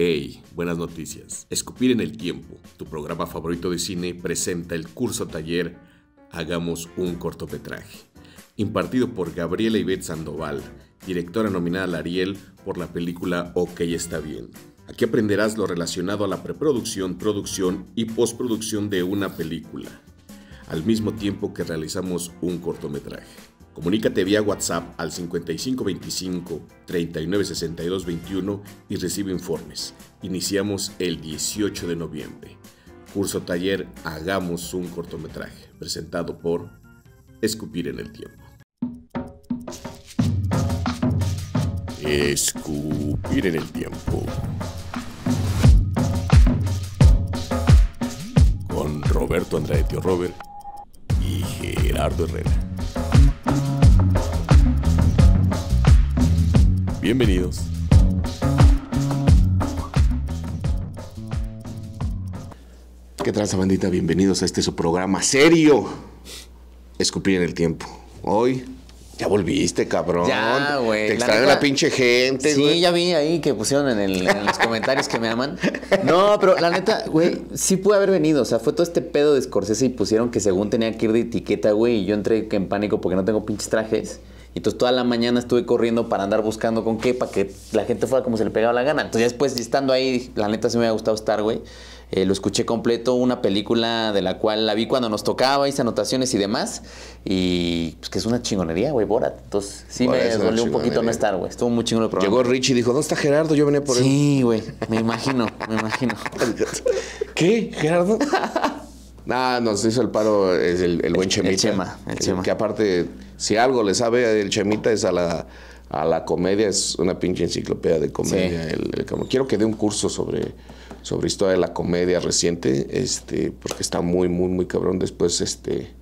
Hey, buenas noticias. Escupir en el tiempo, tu programa favorito de cine, presenta el curso taller Hagamos un cortometraje, impartido por Gabriela Ibet Sandoval, directora nominada al Ariel por la película Ok está bien. Aquí aprenderás lo relacionado a la preproducción, producción y postproducción de una película, al mismo tiempo que realizamos un cortometraje. Comunícate vía WhatsApp al 5525 396221 y recibe informes. Iniciamos el 18 de noviembre. Curso taller Hagamos un cortometraje, presentado por Escupir en el tiempo. Escupir en el tiempo. Con Roberto Andrade Tío Robert y Gerardo Herrera. Bienvenidos. ¿Qué tal, bandita? Bienvenidos a este su programa serio. Escupir en el tiempo. Hoy ya volviste, cabrón. Ya, güey. Te extraño la, pinche gente, Sí, ya vi ahí que pusieron en, los comentarios que me aman. No, pero la neta, güey, sí pude haber venido. O sea, fue todo este pedo de Scorsese y pusieron que según tenía que ir de etiqueta, güey, y yo entré en pánico porque no tengo pinches trajes. Y entonces toda la mañana estuve corriendo para andar buscando con qué, para que la gente fuera como se le pegaba la gana. Entonces después, estando ahí, la neta sí me había gustado estar, güey. Eh, lo escuché completo, una película de la cual la vi cuando nos tocaba, hice anotaciones y demás. Y pues que es una chingonería, güey, Borat. Entonces sí me dolió un poquito no estar, güey. Estuvo muy chingón el programa. Llegó Richie y dijo, ¿dónde está Gerardo? Yo venía por él. Sí, güey, me imagino, me imagino. ¿Qué? ¿Gerardo? no, nos hizo el paro es el, buen Chemita. El Chema, el eh, Que aparte, si algo le sabe el Chemita es a la, a la comedia, es una pinche enciclopedia de comedia. El, quiero que dé un curso sobre, sobre historia de la comedia reciente, este, porque está muy, muy, muy cabrón. Después, este.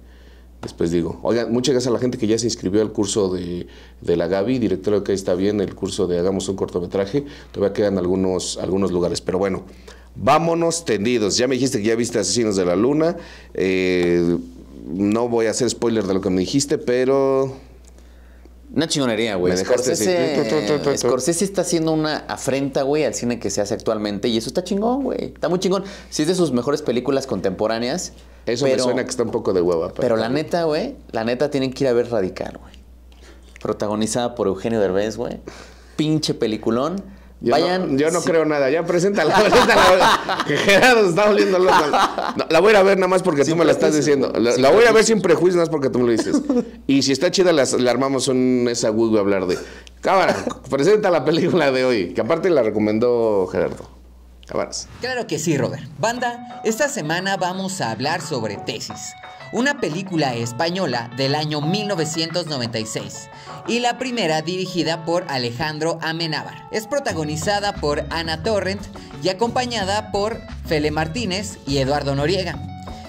Después digo, oigan, muchas gracias a la gente que ya se inscribió al curso de, la Gaby, directora que está bien, el curso de Hagamos un cortometraje. Todavía quedan algunos, algunos lugares, pero bueno, Vámonos tendidos. Ya me dijiste que ya viste Asesinos de la Luna. Eh, no voy a hacer spoiler de lo que me dijiste, pero. Una chingonería, güey. Scorsese, Scorsese está haciendo una afrenta, güey, al cine que se hace actualmente. Y eso está chingón, güey. Está muy chingón. Si es de sus mejores películas contemporáneas. Eso me suena que está un poco de hueva. Pero, pero la neta, güey, la neta tienen que ir a ver Radical, güey. Protagonizada por Eugenio Derbez, güey. Pinche peliculón yo Vayan. No, yo no creo nada. Ya preséntala. preséntala que Gerardo está oliendo loco. la voy a ver nada más porque tú me la estás diciendo. La, voy a ver sin prejuicios nada más porque tú me lo dices. Y si está chida, la armamos un esa Google a hablar de. Cámara, presenta la película de hoy, que aparte la recomendó Gerardo. Claro que sí, Robert. Banda, esta semana vamos a hablar sobre Tesis, una película española del año 1996 y la primera dirigida por Alejandro Amenábar. Es protagonizada por Ana Torrent y acompañada por Fele Martínez y Eduardo Noriega.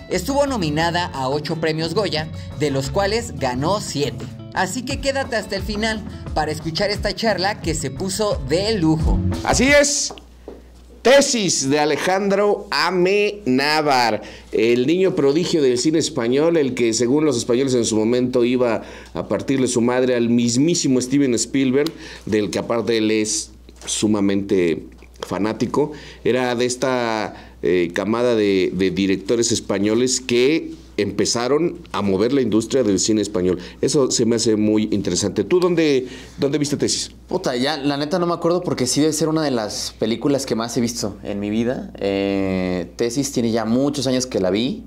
Estuvo nominada a ocho premios Goya, de los cuales ganó 7. Así que quédate hasta el final para escuchar esta charla que se puso de lujo. Así es, Tesis de Alejandro Navar, el niño prodigio del cine español, el que según los españoles en su momento iba a partirle su madre al mismísimo Steven Spielberg, del que aparte él es sumamente fanático, era de esta eh, camada de directores españoles que empezaron a mover la industria del cine español. Eso se me hace muy interesante. ¿Tú dónde, dónde viste tesis? Puta, ya la neta no me acuerdo porque sí debe ser una de las películas que más he visto en mi vida. Eh, tesis tiene ya muchos años que la vi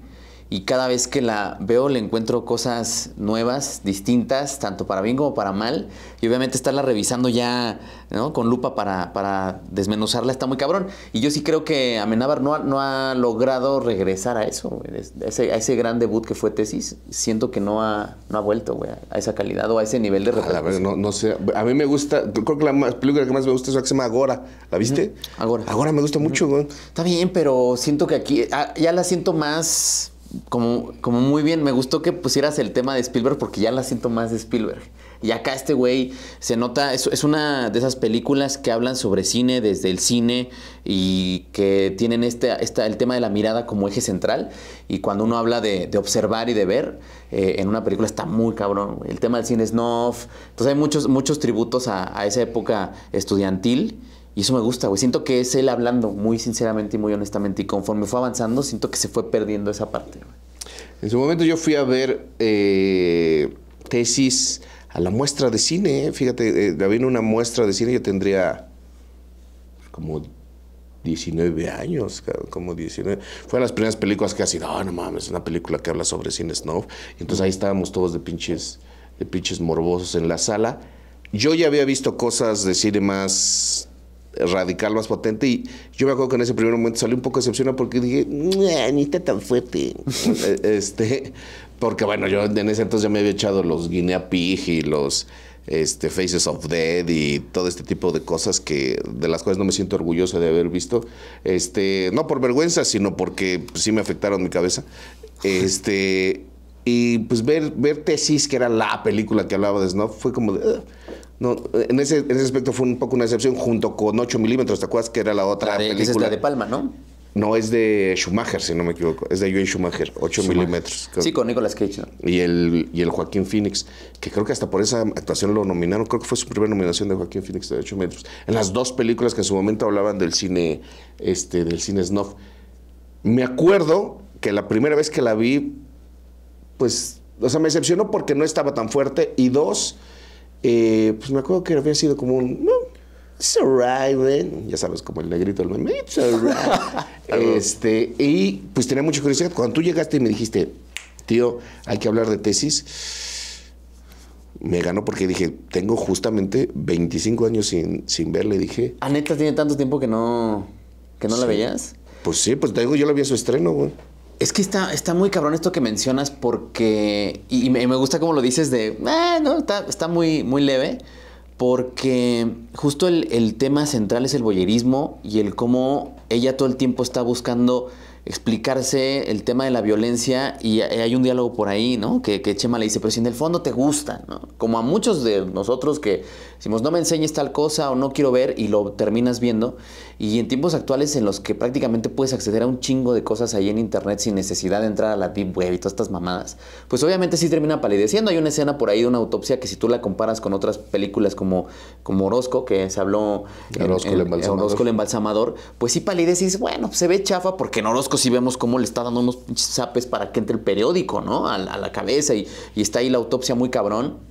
y cada vez que la veo le encuentro cosas nuevas, distintas, tanto para bien como para mal. Y obviamente estarla revisando ya ¿no? con lupa para, para desmenuzarla está muy cabrón. Y yo sí creo que Amenábar no ha, no ha logrado regresar a eso, a ese, a ese, gran debut que fue Tesis. Siento que no ha, no ha vuelto güey, a esa calidad o a ese nivel de A ver, no, no, sé, a mí me gusta, creo que la película que más me gusta es la que se llama Agora. ¿La viste? Ahora Agora. me gusta mucho, güey. Está bien, pero siento que aquí ah, ya la siento más como, como muy bien, me gustó que pusieras el tema de Spielberg porque ya la siento más de Spielberg. Y acá este güey se nota, es, una de esas películas que hablan sobre cine desde el cine y que tienen este, el tema de la mirada como eje central. Y cuando uno habla de, observar y de ver, eh, en una película está muy cabrón. El tema del cine es nof. Entonces hay muchos, muchos tributos a, a esa época estudiantil y eso me gusta, güey. Siento que es él hablando muy sinceramente y muy honestamente. Y conforme fue avanzando, siento que se fue perdiendo esa parte, En su momento yo fui a ver eh, tesis a la muestra de cine. ¿eh? Fíjate, eh, había una muestra de cine, yo tendría pues, como 19 años, como 19. Fue de las primeras películas que así, no, no mames, una película que habla sobre cine snow Y entonces ahí estábamos todos de pinches, de pinches morbosos en la sala. Yo ya había visto cosas de cine más radical más potente. Y yo me acuerdo que en ese primer momento salí un poco decepcionado porque dije, ni está tan fuerte. E, este, porque bueno, yo en ese entonces ya me había echado los Guinea Pig y los este, Faces of Dead y todo este tipo de cosas que de las cuales no me siento orgulloso de haber visto. Este, no por vergüenza, sino porque sí me afectaron mi cabeza. Este. Y pues ver, ver Tesis, que era la película que hablaba de Snow fue como de, no, en ese, aspecto fue un poco una excepción junto con 8 milímetros, ¿te acuerdas que era la otra película? es la de Palma, ¿no? No, es de Schumacher, si no me equivoco. Es de Joel Schumacher, 8 milímetros. Sí, con Nicolas Cage. ¿no? Y, el, y el Joaquín Phoenix, que creo que hasta por esa actuación lo nominaron. Creo que fue su primera nominación de Joaquín Phoenix de 8 metros. En las dos películas que en su momento hablaban del cine, este, del cine snuff. Me acuerdo que la primera vez que la vi, pues, o sea, me decepcionó porque no estaba tan fuerte. Y dos, eh, pues me acuerdo que había sido como un, it's alright, Ya sabes, como el negrito del momento. it's este, y pues tenía mucha curiosidad. Cuando tú llegaste y me dijiste, tío, hay que hablar de tesis, me ganó porque dije, tengo justamente 25 años sin, sin verle. Dije, ¿A ah, neta tiene tanto tiempo que no, que no la veías? Pues sí, pues te digo, yo la vi a su estreno, güey. Es que está, está muy cabrón esto que mencionas porque, y, me gusta como lo dices de, ah, no, está, muy, muy leve, porque justo el, tema central es el boyerismo y el cómo ella todo el tiempo está buscando explicarse el tema de la violencia y hay un diálogo por ahí, ¿no? Que, que Chema le dice, pero si en el fondo te gusta, ¿no? Como a muchos de nosotros que Decimos, no me enseñes tal cosa o no quiero ver y lo terminas viendo. Y en tiempos actuales en los que prácticamente puedes acceder a un chingo de cosas ahí en internet sin necesidad de entrar a la deep web y todas estas mamadas, pues obviamente sí termina palideciendo. Hay una escena por ahí de una autopsia que si tú la comparas con otras películas como, como Orozco, que se habló en, Orozco, el, embalsamador. pues sí palidece y bueno, se ve chafa porque en Orozco sí vemos cómo le está dando unos zapes para que entre el periódico, ¿no? A, la cabeza y, y está ahí la autopsia muy cabrón.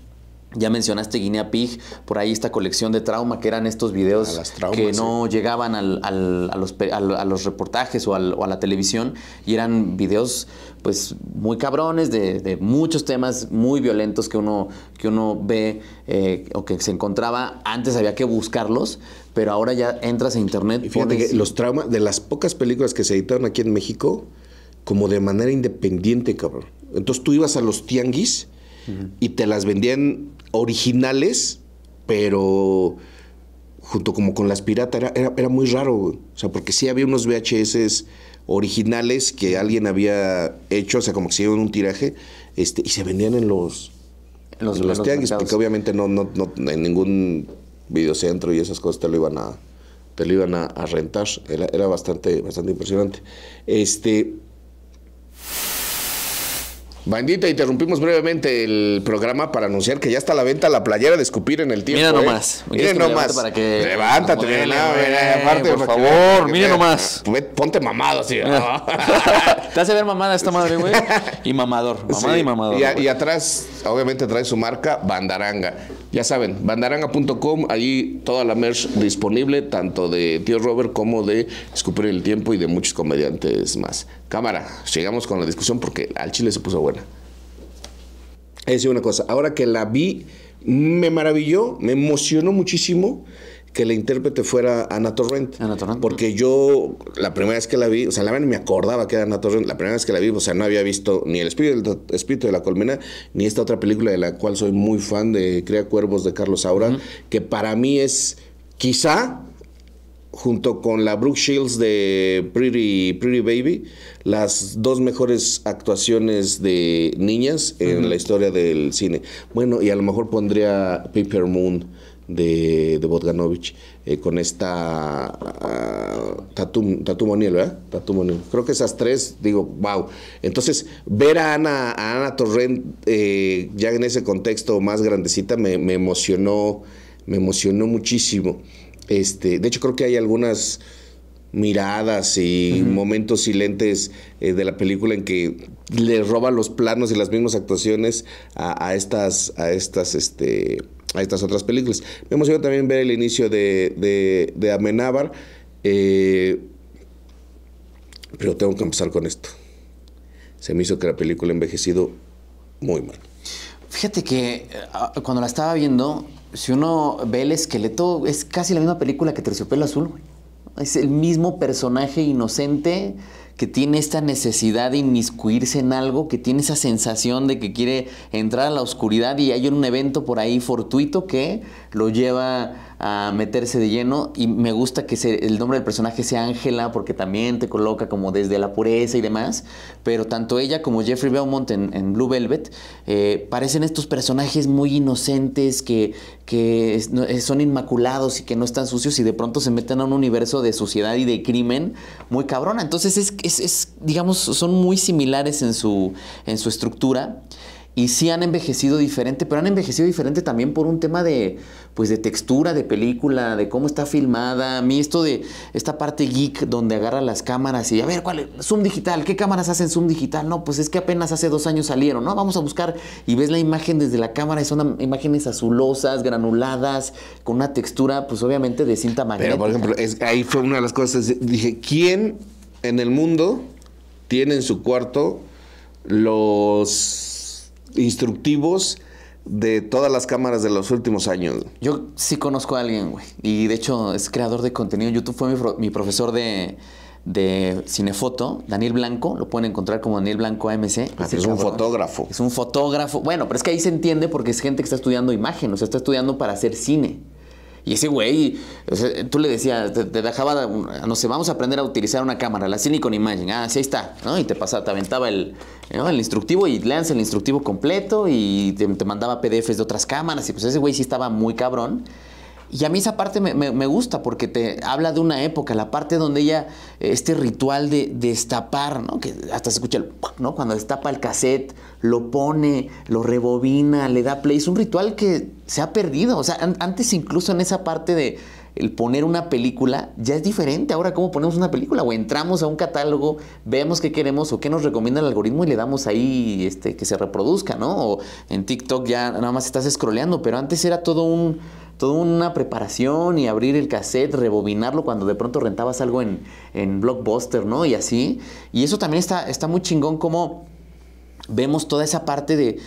Ya mencionaste Guinea Pig, por ahí esta colección de trauma que eran estos videos que no llegaban al, a, los, reportajes o, a la televisión y eran videos pues muy cabrones de, muchos temas muy violentos que uno, que uno ve eh, o que se encontraba. Antes había que buscarlos, pero ahora ya entras a internet. Y fíjate que los traumas, de las pocas películas que se editaron aquí en México, como de manera independiente, cabrón. Entonces tú ibas a los tianguis y te las vendían originales, pero junto como con las piratas, era, era, muy raro, O sea, porque sí había unos VHS originales que alguien había hecho, o sea, como que se dieron un tiraje, este, y se vendían en los, en los, tianguis, porque obviamente no, en ningún videocentro y esas cosas te lo iban a, te lo iban rentar. Era, bastante, bastante impresionante. Este, Bandita, interrumpimos brevemente el programa para anunciar que ya está a la venta la playera de escupir en el tiempo. Mira nomás. Eh. nomás. Levántate, aparte, por favor, mira nomás. Pues, ponte mamado así. Te hace ver mamada esta madre, güey. Y mamador. Mamada y mamador. y atrás, obviamente, trae su marca Bandaranga. Ya saben, bandaranga.com, allí toda la merch disponible, tanto de Tío Robert como de Escupir el Tiempo y de muchos comediantes más. Cámara, llegamos con la discusión porque al chile se puso buena. Es una cosa, ahora que la vi, me maravilló, me emocionó muchísimo que la intérprete fuera Ana Torrent. Porque yo, la primera vez que la vi, o sea, la verdad me acordaba que era Ana Torrent. La primera vez que la vi, o sea, no había visto ni El Espíritu, de la Colmena, ni esta otra película de la cual soy muy fan de Crea Cuervos de Carlos Saura, que para mí es quizá junto con la Brooke Shields de Pretty, Pretty Baby, las dos mejores actuaciones de niñas en la historia del cine. Bueno, y a lo mejor pondría Paper Moon de, de eh, con esta ah, ¿verdad? Tatum Creo que esas tres, digo, wow. Entonces, ver a Ana, a Torrent eh, ya en ese contexto más grandecita me, emocionó, me emocionó muchísimo. Este, de hecho, creo que hay algunas miradas y momentos silentes eh, de la película en que le roba los planos y las mismas actuaciones a, estas, a estas, este, a estas otras películas. Me ido también ver el inicio de, de, Amenábar, eh, pero tengo que empezar con esto. Se me hizo que la película envejecido muy mal. Fíjate que eh, ah, cuando la estaba viendo, si uno ve el esqueleto, es casi la misma película que Terciopelo Azul. Es el mismo personaje inocente que tiene esta necesidad de inmiscuirse en algo, que tiene esa sensación de que quiere entrar a la oscuridad y hay un evento por ahí fortuito que lo lleva a meterse de lleno y me gusta que el nombre del personaje sea Ángela porque también te coloca como desde la pureza y demás, pero tanto ella como Jeffrey Beaumont en, Blue Velvet eh, parecen estos personajes muy inocentes que, que eh, son inmaculados y que no están sucios y de pronto se meten a un universo de suciedad y de crimen muy cabrona. Entonces es, es, digamos, son muy similares en su, en su estructura y sí han envejecido diferente, pero han envejecido diferente también por un tema de, pues de textura de película, de cómo está filmada. A mí esto de esta parte geek donde agarra las cámaras y a ver, ¿cuál es? Zoom digital, ¿qué cámaras hacen zoom digital? No, pues es que apenas hace dos años salieron, ¿no? Vamos a buscar y ves la imagen desde la cámara y son imágenes azulosas, granuladas, con una textura, pues obviamente de cinta magnética. Pero, por ejemplo, ahí fue una de las cosas, dije, ¿quién en el mundo tiene en su cuarto los instructivos de todas las cámaras de los últimos años. Yo sí conozco a alguien, güey. Y de hecho es creador de contenido YouTube. Fue mi, profesor de, cinefoto, Daniel Blanco. Lo pueden encontrar como Daniel Blanco AMC. Ah, es, un fotógrafo. Es un fotógrafo. Bueno, pero es que ahí se entiende porque es gente que está estudiando imagen. O sea, está estudiando para hacer cine. Y ese güey, tú le decías, te, dejaba, no sé, vamos a aprender a utilizar una cámara, la cine con imagen. Ah, sí, ahí está, ¿no? Y te pasaba, te aventaba el, el instructivo y leanse el instructivo completo y te mandaba PDFs de otras cámaras. Y pues ese güey sí estaba muy cabrón. Y a mí esa parte me, gusta porque te habla de una época, la parte donde ella, este ritual de, destapar, ¿no? Que hasta se escucha el, ¿no? Cuando destapa el cassette, lo pone, lo rebobina, le da play. Es un ritual que se ha perdido. O sea, antes incluso en esa parte de el poner una película ya es diferente. Ahora, ¿cómo ponemos una película? O entramos a un catálogo, vemos qué queremos o qué nos recomienda el algoritmo y le damos ahí este, que se reproduzca, ¿no? O en TikTok ya nada más estás scrolleando, pero antes era todo un toda una preparación y abrir el cassette, rebobinarlo cuando de pronto rentabas algo en, Blockbuster, ¿no? Y así. Y eso también está, está muy chingón como vemos toda esa parte de,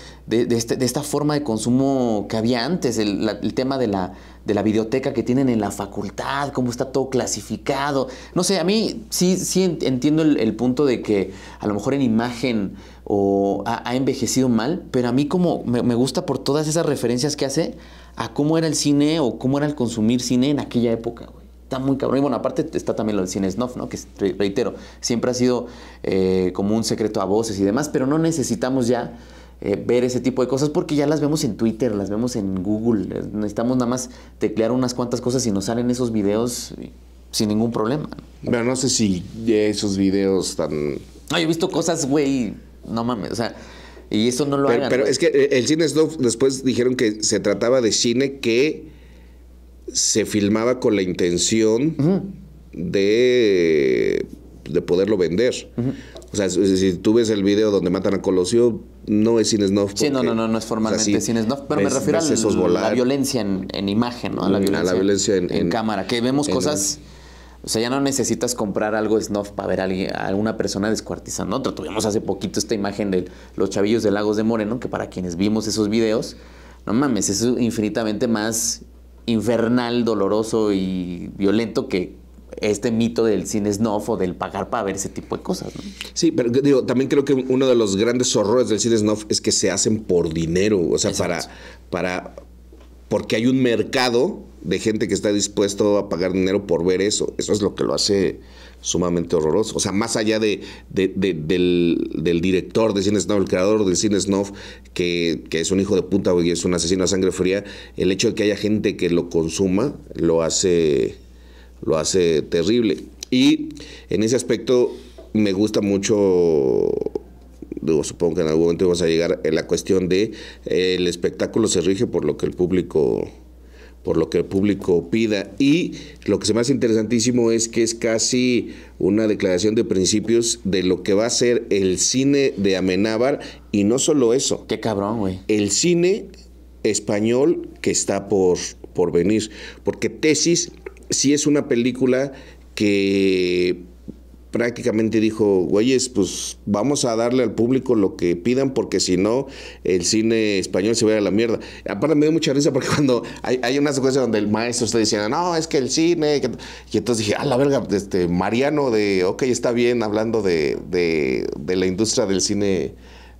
este, de, esta forma de consumo que había antes, el, tema de la, de la videoteca que tienen en la facultad, cómo está todo clasificado. No sé, a mí sí, sí entiendo el, punto de que a lo mejor en imagen o ha, envejecido mal, pero a mí como me, me gusta por todas esas referencias que hace a cómo era el cine o cómo era el consumir cine en aquella época, güey. Está muy cabrón. Y bueno, aparte está también lo del cine snuff, ¿no? Que reitero, siempre ha sido eh, como un secreto a voces y demás, pero no necesitamos ya eh, ver ese tipo de cosas porque ya las vemos en Twitter, las vemos en Google. Necesitamos nada más teclear unas cuantas cosas y nos salen esos videos eh, sin ningún problema. Pero no sé si esos videos tan... No, yo he visto cosas, güey, no mames, o sea... Y eso no lo hagan. Pero es que eh, el cine Snuff después dijeron que se trataba de cine que se filmaba con la intención de, de poderlo vender. O sea, si tú ves el video donde matan a Colosio, no es cine snuff. sí, no, no, no, no es formalmente cine snuff, pero me refiero a la, violencia en, imagen, ¿no? A la mm, violencia, en, cámara, que vemos cosas... O sea, ya no necesitas comprar algo snuff para ver a, alguien, alguna persona descuartizando a otra. Tuvimos hace poquito esta imagen de los chavillos de Lagos de Moreno, que para quienes vimos esos videos, no mames, es infinitamente más infernal, doloroso y violento que este mito del cine snuff o del pagar para ver ese tipo de cosas. Sí, pero digo, también creo que uno de los grandes horrores del cine snuff es que se hacen por dinero, o sea, para, para porque hay un mercado de gente que está dispuesto a pagar dinero por ver eso. Eso es lo que lo hace sumamente horroroso. O sea, más allá de, del, director de Cine Snow el creador del Cine Snow que, es un hijo de puta y es un asesino a sangre fría, el hecho de que haya gente que lo consuma lo hace, lo hace terrible. Y en ese aspecto me gusta mucho supongo que en algún momento vamos a llegar en eh, la cuestión de eh, el espectáculo se rige por lo que el público por lo que el público pida y lo que se me hace interesantísimo es que es casi una declaración de principios de lo que va a ser el cine de Amenábar y no solo eso. Qué cabrón, güey. El cine español que está por por venir, porque Tesis sí es una película que prácticamente dijo, güeyes, pues vamos a darle al público lo que pidan porque si no, el cine español se va a la mierda. Aparte me dio mucha risa porque cuando hay, una secuencia donde el maestro está diciendo, no, es que el cine... Y entonces dije, a la verga, este, Mariano de, ok, está bien hablando de, de, de la industria del cine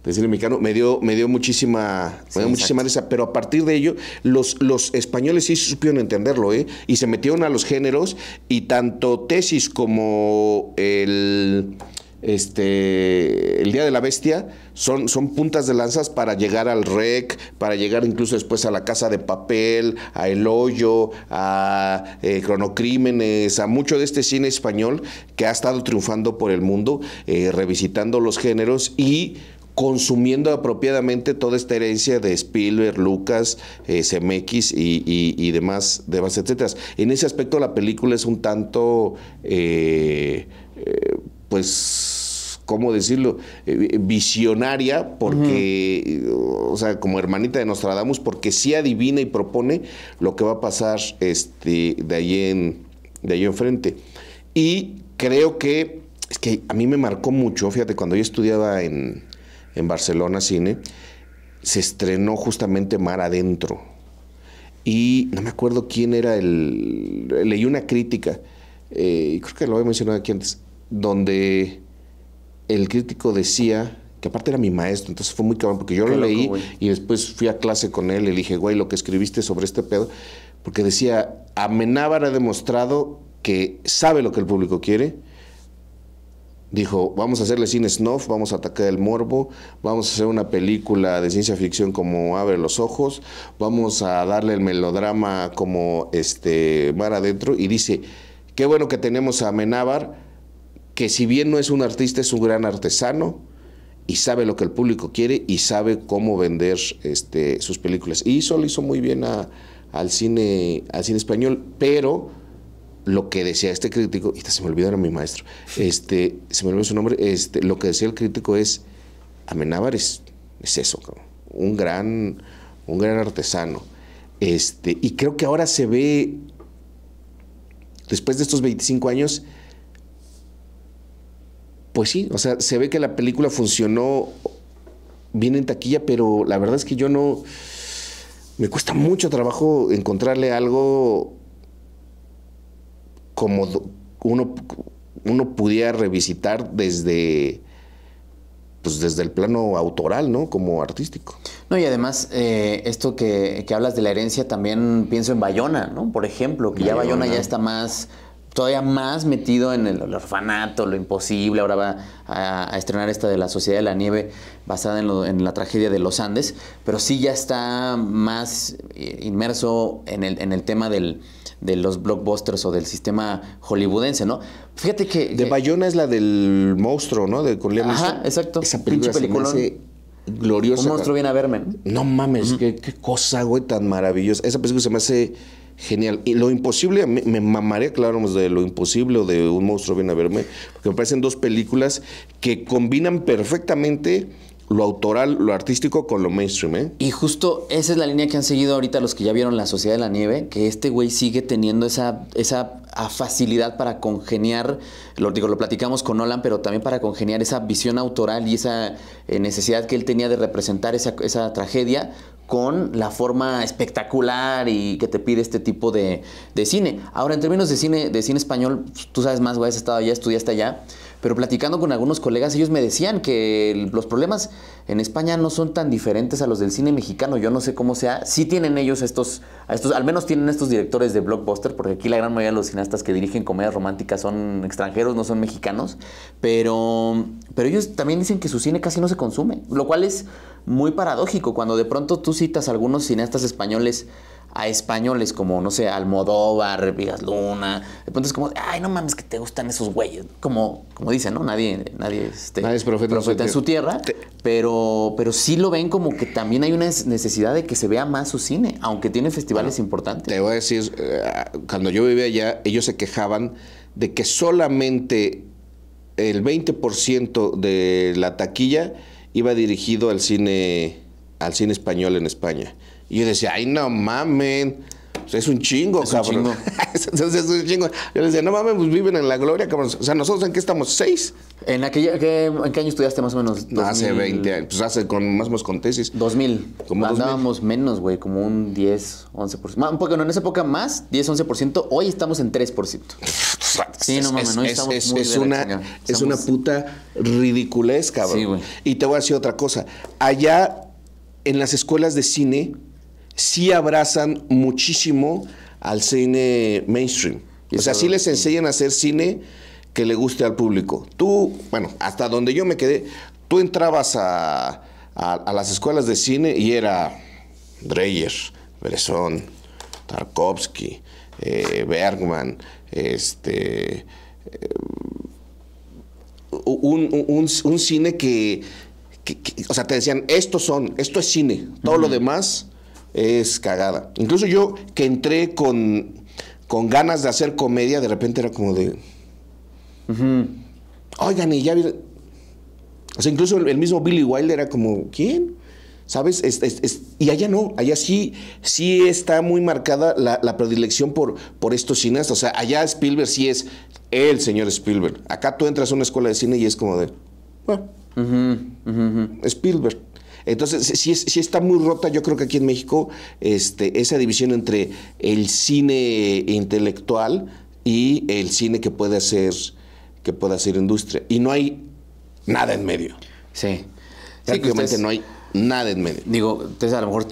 decirle cine mexicano, me dio, me dio muchísima, me dio muchísima risa, pero a partir de ello, los, los españoles sí supieron entenderlo, ¿eh? Y se metieron a los géneros, y tanto Tesis como el este, el Día de la Bestia son, son puntas de lanzas para llegar al REC, para llegar incluso después a la Casa de Papel, a El Hoyo, a eh, Cronocrímenes, a mucho de este cine español que ha estado triunfando por el mundo, eh, revisitando los géneros y consumiendo apropiadamente toda esta herencia de Spielberg, Lucas, eh, smx y, demás, demás, etcétera. En ese aspecto la película es un tanto, eh, eh, pues... ¿cómo decirlo? visionaria, porque, o sea, como hermanita de Nostradamus, porque sí adivina y propone lo que va a pasar este, de ahí en de ahí enfrente. Y creo que, es que a mí me marcó mucho, fíjate, cuando yo estudiaba en, en Barcelona Cine, se estrenó justamente Mar Adentro. Y no me acuerdo quién era el... Leí una crítica, y eh, creo que lo había mencionado aquí antes, donde el crítico decía que aparte era mi maestro, entonces fue muy cabrón, porque yo lo leí y después fui a clase con él y le dije, güey, lo que escribiste sobre este pedo, porque decía, Amenábar ha demostrado que sabe lo que el público quiere, dijo, vamos a hacerle cine snuff, vamos a atacar el morbo, vamos a hacer una película de ciencia ficción como Abre los ojos, vamos a darle el melodrama como este Mar adentro y dice, qué bueno que tenemos a Menábar, que si bien no es un artista, es un gran artesano y sabe lo que el público quiere y sabe cómo vender este, sus películas. Y eso le hizo muy bien al, cine, al cine español, pero lo que decía este crítico, y se me olvidó, era mi maestro, este, se me olvidó su nombre, este, lo que decía el crítico es, Amenábar es, es eso, un gran, un gran artesano. Este, y creo que ahora se ve, después de estos 25 años, pues sí, o sea, se ve que la película funcionó bien en taquilla, pero la verdad es que yo no, me cuesta mucho trabajo encontrarle algo como uno, uno pudiera revisitar desde, pues desde el plano autoral, ¿no? Como artístico. No, y además, eh, esto que, hablas de la herencia, también pienso en Bayona, ¿no? Por ejemplo, que ya Bayona ya está más, todavía más metido en el, orfanato, lo imposible. Ahora va a, estrenar esta de la Sociedad de la Nieve, basada en, en, la tragedia de los Andes, pero sí ya está más eh, inmerso en el, en el tema del de los blockbusters o del sistema hollywoodense, ¿no? Fíjate que... De eh, Bayona es la del monstruo, ¿no? De, con Ajá, exacto. Esa película hace gloriosa. Un monstruo viene a verme. No mames, qué, cosa, güey, tan maravillosa. Esa película se me hace genial. Y lo imposible, me, me mamaré, claro, pues, de lo imposible o de un monstruo viene a verme, porque me parecen dos películas que combinan perfectamente lo autoral, lo artístico con lo mainstream, ¿eh? Y justo esa es la línea que han seguido ahorita los que ya vieron La Sociedad de la Nieve, que este güey sigue teniendo esa, ah, facilidad para congeniar, lo digo, lo platicamos con Nolan, pero también para congeniar esa visión autoral y esa eh, necesidad que él tenía de representar esa, tragedia con la forma espectacular y que te pide este tipo de, de, cine. Ahora, en términos de cine, de cine español, pues, tú sabes más, güey, has estado allá, estudiaste allá pero platicando con algunos colegas, ellos me decían que los problemas en España no son tan diferentes a los del cine mexicano. Yo no sé cómo sea. Sí tienen ellos estos, estos al menos tienen estos directores de blockbuster, porque aquí la gran mayoría de los cineastas que dirigen comedias románticas son extranjeros, no son mexicanos. Pero, pero ellos también dicen que su cine casi no se consume, lo cual es muy paradójico cuando de pronto tú citas a algunos cineastas españoles a españoles como, no sé, Almodóvar, Vigas Luna. De pronto es como, ay, no mames, que te gustan esos güeyes. Como, como dicen, ¿no? Nadie, nadie, este, es profeta, en su tierra. Pero, pero sí lo ven como que también hay una necesidad de que se vea más su cine, aunque tiene festivales importantes. Te voy a decir, eh, cuando yo vivía allá, ellos se quejaban de que solamente el 20% de la taquilla iba dirigido al cine, al cine español en España y yo decía, ay, no mames! Pues, es un chingo, cabrón. es un chingo. Yo les decía, no mames, pues viven en la gloria, cabrón. O sea, nosotros en qué estamos, seis. ¿En, aquella, qué, año estudiaste más o menos? hace 20 años, pues hace con, más o menos con tesis. 2000. ¿Cómo Andábamos menos, güey, como un 10, 11%. Porque no, en esa época más, 10, 11%. Hoy estamos en 3%. sí, no mames, no estamos es, muy es, una, es una puta ridiculez, cabrón. Sí, güey. Y te voy a decir otra cosa. Allá en las escuelas de cine sí abrazan muchísimo al cine mainstream. O sea, sí les enseñan a hacer cine que le guste al público. Tú, bueno, hasta donde yo me quedé, tú entrabas a, a, las escuelas de cine y era Dreyer, Bresson, Tarkovsky, eh, Bergman, este... Eh, un, cine que, o sea, te decían, estos son, esto es cine, todo lo demás es cagada. Incluso yo que entré con, ganas de hacer comedia, de repente era como de... Oigan, y ya... O sea, incluso el, mismo Billy Wilder era como, ¿quién? ¿Sabes? y allá no, allá sí, sí está muy marcada la, predilección por, por estos cineastas. O sea, allá Spielberg sí es el señor Spielberg. Acá tú entras a una escuela de cine y es como de, Spielberg. Entonces, si está muy rota, yo creo que aquí en México, este, esa división entre el cine intelectual y el cine que puede hacer, que industria. Y no hay nada en medio. Sí. Prácticamente no hay nada en medio. Digo, entonces a lo mejor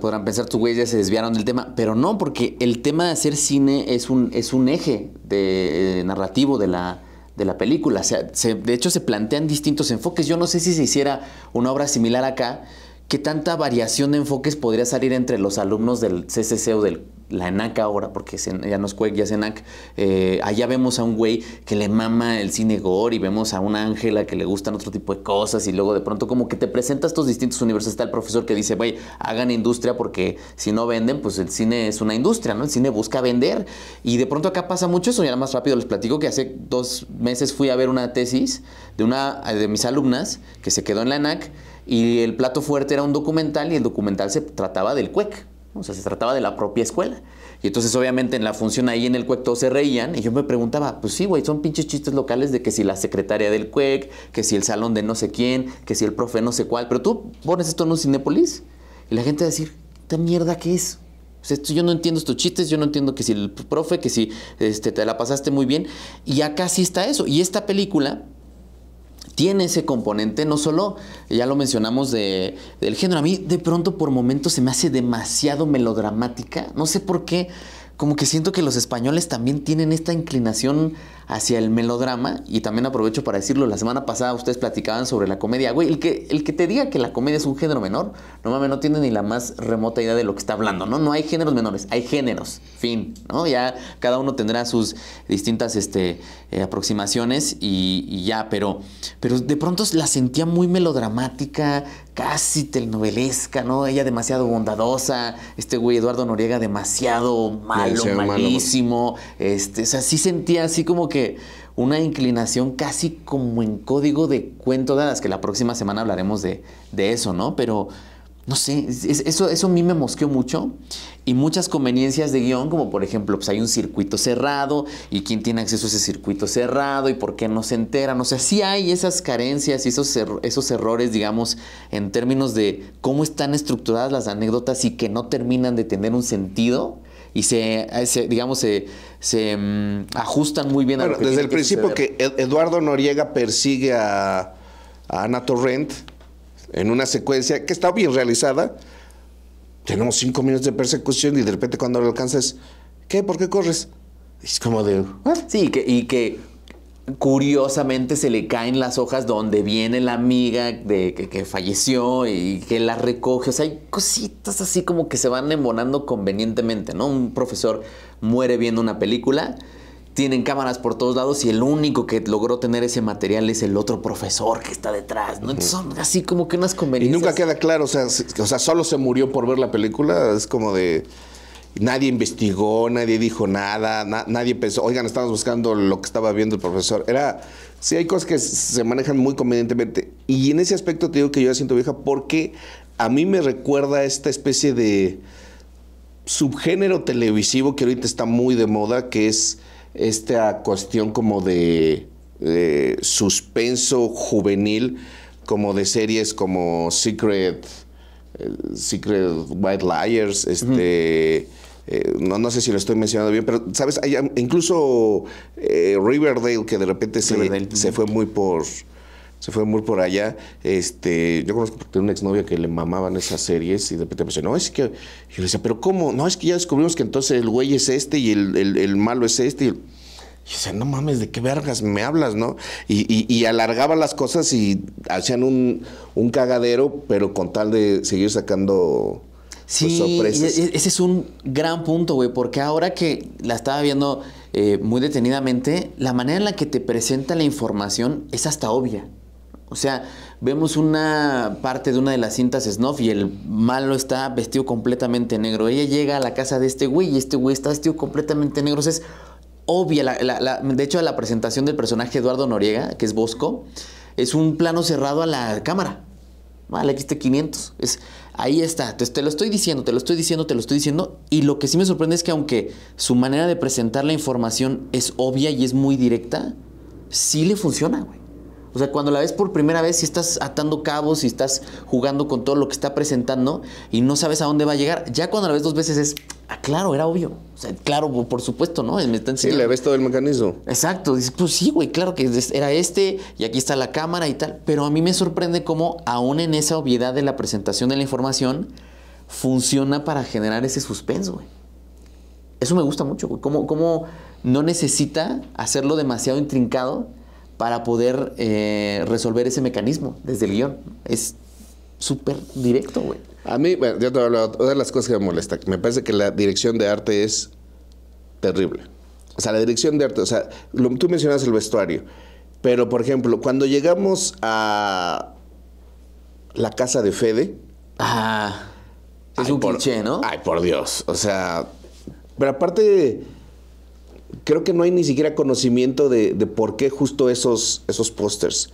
podrán pensar, tus güeyes ya se desviaron del tema, pero no, porque el tema de hacer cine es un, es un eje de, eh, narrativo de la, de la película. de hecho, se plantean distintos enfoques. Yo no sé si se hiciera una obra similar acá, qué tanta variación de enfoques podría salir entre los alumnos del CCC o del la ENAC ahora, porque ya no es CUEC, ya es ENAC, eh, allá vemos a un güey que le mama el cine gore y vemos a una Ángela que le gustan otro tipo de cosas y luego de pronto como que te presenta estos distintos universos. Está el profesor que dice, güey, hagan industria porque si no venden, pues el cine es una industria, ¿no? El cine busca vender. Y de pronto acá pasa mucho eso. Y ahora más rápido les platico que hace dos meses fui a ver una tesis de una de mis alumnas que se quedó en la ENAC y el plato fuerte era un documental y el documental se trataba del CUEC o sea, se trataba de la propia escuela. Y entonces, obviamente, en la función ahí en el CUEC todos se reían. Y yo me preguntaba, pues sí, güey, son pinches chistes locales de que si la secretaria del CUEC, que si el salón de no sé quién, que si el profe no sé cuál. Pero tú pones esto en un Cinépolis y la gente va a decir, ¿qué mierda qué es? O sea, yo no entiendo estos chistes, yo no entiendo que si el profe, que si este, te la pasaste muy bien. Y acá sí está eso. Y esta película tiene ese componente, no solo, ya lo mencionamos, de, del género. A mí de pronto por momentos se me hace demasiado melodramática. No sé por qué como que siento que los españoles también tienen esta inclinación hacia el melodrama y también aprovecho para decirlo, la semana pasada ustedes platicaban sobre la comedia, güey, el que, el que te diga que la comedia es un género menor, no mames, no tiene ni la más remota idea de lo que está hablando, ¿no? No hay géneros menores, hay géneros, fin, ¿no? Ya cada uno tendrá sus distintas este, eh, aproximaciones y, ya, pero, pero de pronto la sentía muy melodramática, casi telenovelesca, ¿no? Ella demasiado bondadosa, este güey Eduardo Noriega demasiado malo, malísimo. Este, o sea, sí sentía así como que una inclinación casi como en código de cuento de que la próxima semana hablaremos de, de eso, ¿no? Pero no sé, eso, eso a mí me mosqueó mucho y muchas conveniencias de guión, como por ejemplo, pues hay un circuito cerrado y quién tiene acceso a ese circuito cerrado y por qué no se enteran. O sea, sí hay esas carencias y esos, er, esos errores, digamos, en términos de cómo están estructuradas las anécdotas y que no terminan de tener un sentido y se, digamos, se, mm, ajustan muy bien a lo que Desde el principio que Eduardo Noriega persigue a, a Ana Torrent en una secuencia que está bien realizada. Tenemos cinco minutos de persecución y de repente cuando lo alcanzas, ¿qué? ¿Por qué corres? Es como de... Ah". Sí, que, y que curiosamente se le caen las hojas donde viene la amiga de que, que, falleció y que la recoge. O sea, hay cositas así como que se van embonando convenientemente, ¿no? Un profesor muere viendo una película tienen cámaras por todos lados y el único que logró tener ese material es el otro profesor que está detrás, ¿no? Entonces son así como que unas conveniencias. Y nunca queda claro, o sea, o sea, solo se murió por ver la película, es como de... Nadie investigó, nadie dijo nada, nadie pensó, oigan, estamos buscando lo que estaba viendo el profesor. Era, sí hay cosas que se manejan muy convenientemente. Y en ese aspecto te digo que yo la siento vieja porque a mí me recuerda esta especie de subgénero televisivo que ahorita está muy de moda, que es esta cuestión como de suspenso juvenil, como de series como Secret, eh, Secret White Liars, este... Eh, no, no sé si lo estoy mencionando bien, pero, ¿sabes? incluso eh, Riverdale, que de repente se, se, fue muy por, se fue muy por allá. Este, yo conozco porque tenía una exnovia que le mamaban esas series y de repente me decía, no, es que. Yo le decía, pero ¿cómo? No, es que ya descubrimos que entonces el güey es este y el, malo es este. Y, yo decía, no mames, ¿de qué vergas me hablas, no? Y, y, alargaba las cosas y hacían un, un cagadero, pero con tal de seguir sacando. Pues, sí, e-, e-, ese es un gran punto, güey, porque ahora que la estaba viendo eh, muy detenidamente, la manera en la que te presenta la información es hasta obvia. O sea, vemos una parte de una de las cintas Snuff y el malo está vestido completamente negro. Ella llega a la casa de este güey y este güey está vestido completamente negro. O sea, es obvia. de hecho, la presentación del personaje Eduardo Noriega, que es Bosco, es un plano cerrado a la cámara. Vale, aquí XT500. Es, ahí está. te, lo estoy diciendo, te lo estoy diciendo, te lo estoy diciendo. Y lo que sí me sorprende es que aunque su manera de presentar la información es obvia y es muy directa, sí le funciona, güey. O sea, cuando la ves por primera vez, si estás atando cabos, si estás jugando con todo lo que está presentando y no sabes a dónde va a llegar. Ya cuando la ves dos veces es, ah, claro, era obvio. O sea, claro, por supuesto, ¿no? sí, le ves todo el mecanismo. Exacto. Dices, pues sí, güey, claro que era este y aquí está la cámara y tal. Pero a mí me sorprende cómo, aún en esa obviedad de la presentación de la información, funciona para generar ese suspenso, güey. Eso me gusta mucho, güey. Cómo, cómo no necesita hacerlo demasiado intrincado para poder eh, resolver ese mecanismo desde el guión. Es súper directo, güey. A mí, bueno, yo te a hablar de las cosas que me molesta, me parece que la dirección de arte es terrible. O sea, la dirección de arte, o sea, tú mencionas el vestuario, pero por ejemplo, cuando llegamos a la casa de Fede. Ah, es un cliché, ¿no? Ay, por Dios. O sea, pero aparte creo que no hay ni siquiera conocimiento de, por qué justo esos, esos pósters.